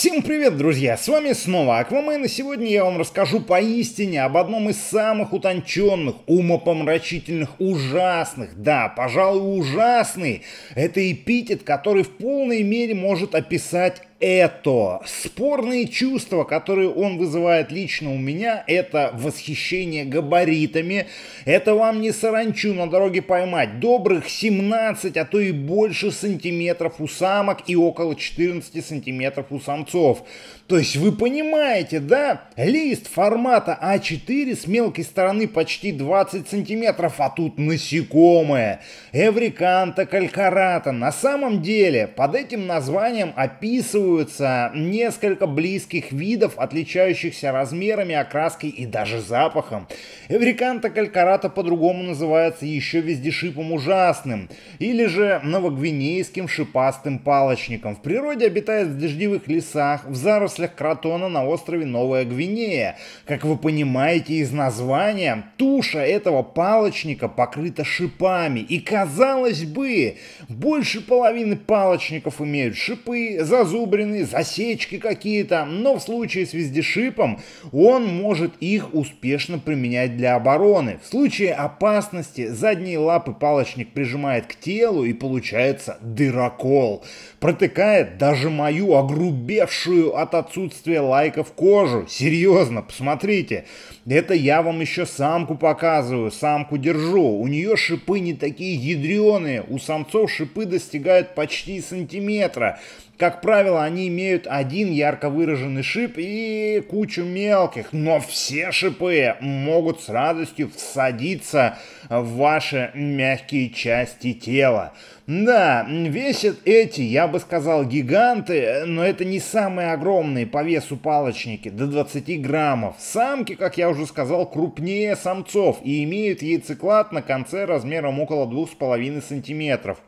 Всем привет, друзья! С вами снова Аквамен, и сегодня я вам расскажу поистине об одном из самых утонченных, умопомрачительных, ужасных, да, пожалуй, ужасный. Это эпитет, который в полной мере может описать это спорные чувства, которые он вызывает лично у меня, это восхищение габаритами, это вам не саранчу на дороге поймать, добрых 17, а то и больше сантиметров у самок и около 14 сантиметров у самцов. То есть вы понимаете, да? Лист формата А4 с мелкой стороны почти 20 сантиметров, а тут насекомое. Эвриканта, калькарата. На самом деле под этим названием описывают красуются несколько близких видов, отличающихся размерами, окраской и даже запахом. Эвриканта калькарата по-другому называется еще вездешипом ужасным, или же новогвинейским шипастым палочником. В природе обитает в дождевых лесах, в зарослях кротона на острове Новая Гвинея. Как вы понимаете из названия, туша этого палочника покрыта шипами. И казалось бы, больше половины палочников имеют шипы, зазубрины, зазубрины, засечки какие-то, но в случае с вездешипом он может их успешно применять для обороны. В случае опасности задние лапы палочник прижимает к телу и получается дырокол. Протыкает даже мою огрубевшую от отсутствия лайков кожу. Серьезно, посмотрите. Это я вам еще самку показываю, самку держу. У нее шипы не такие ядреные, у самцов шипы достигают почти сантиметра. Как правило, они имеют один ярко выраженный шип и кучу мелких, но все шипы могут с радостью всадиться в ваши мягкие части тела. Да, весят эти, я бы сказал, гиганты, но это не самые огромные по весу палочники, до 20 граммов. Самки, как я уже сказал, крупнее самцов и имеют яйцеклад на конце размером около 2,5 сантиметров.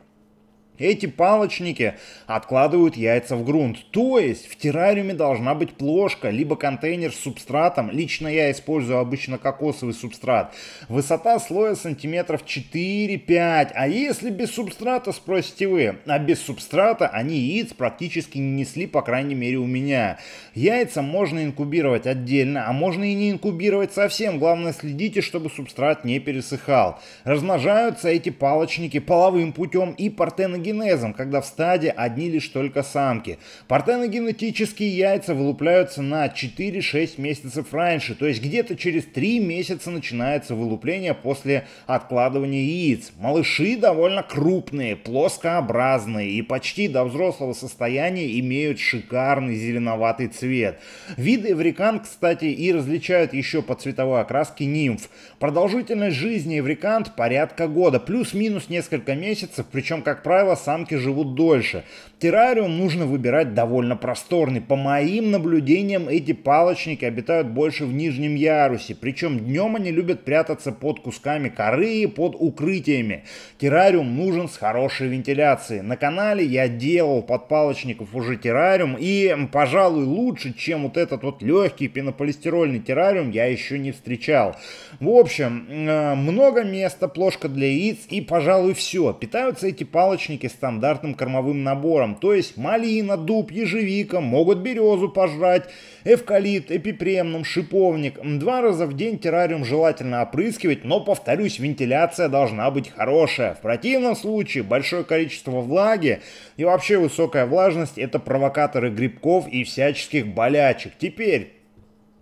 Эти палочники откладывают яйца в грунт. То есть в террариуме должна быть плошка, либо контейнер с субстратом. Лично я использую обычно кокосовый субстрат. Высота слоя сантиметров 4-5. А если без субстрата, спросите вы? А без субстрата они яиц практически не несли, по крайней мере у меня. Яйца можно инкубировать отдельно, а можно и не инкубировать совсем. Главное следите, чтобы субстрат не пересыхал. Размножаются эти палочники половым путем и партеногенезом партеногенезом, когда в стаде одни лишь только самки. Партеногенетические яйца вылупляются на 4-6 месяцев раньше, то есть где-то через 3 месяца начинается вылупление после откладывания яиц. Малыши довольно крупные, плоскообразные и почти до взрослого состояния имеют шикарный зеленоватый цвет. Виды эврикан, кстати, и различают еще по цветовой окраске нимф. Продолжительность жизни эврикант порядка года, плюс-минус несколько месяцев, причем, как правило, самки живут дольше. Террариум нужно выбирать довольно просторный. По моим наблюдениям, эти палочники обитают больше в нижнем ярусе. Причем днем они любят прятаться под кусками коры и под укрытиями. Террариум нужен с хорошей вентиляцией. На канале я делал под палочников уже террариум. И, пожалуй, лучше, чем вот этот вот легкий пенополистирольный террариум я еще не встречал. В общем, э, много места, плошка для яиц и, пожалуй, все. Питаются эти палочники кустарники стандартным кормовым набором, то есть малина, дуб, ежевика, могут березу пожрать, эвкалипт, эпипремном, шиповник. Два раза в день террариум желательно опрыскивать, но, повторюсь, вентиляция должна быть хорошая. В противном случае большое количество влаги и вообще высокая влажность – это провокаторы грибков и всяческих болячек. Теперь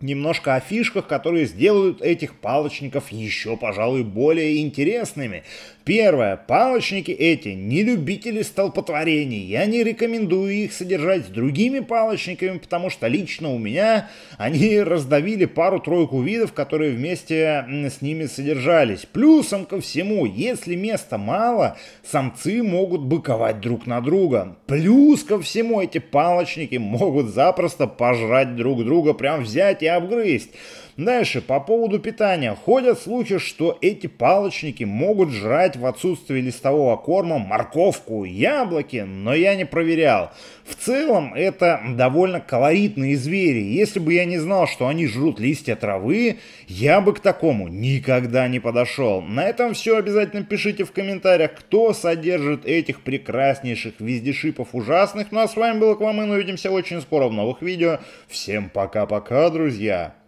немножко о фишках, которые сделают этих палочников еще, пожалуй, более интересными. Первое. Палочники эти не любители столпотворений. Я не рекомендую их содержать с другими палочниками, потому что лично у меня они раздавили пару-тройку видов, которые вместе с ними содержались. Плюсом ко всему, если места мало, самцы могут быковать друг на друга. Плюс ко всему, эти палочники могут запросто пожрать друг друга, прям взять и не обгрызть. Дальше, по поводу питания. Ходят слухи, что эти палочники могут жрать в отсутствии листового корма морковку, яблоки, но я не проверял. В целом, это довольно колоритные звери. Если бы я не знал, что они жрут листья травы, я бы к такому никогда не подошел. На этом все. Обязательно пишите в комментариях, кто содержит этих прекраснейших вездешипов ужасных. Ну а с вами был Аквамен. Увидимся очень скоро в новых видео. Всем пока-пока, друзья.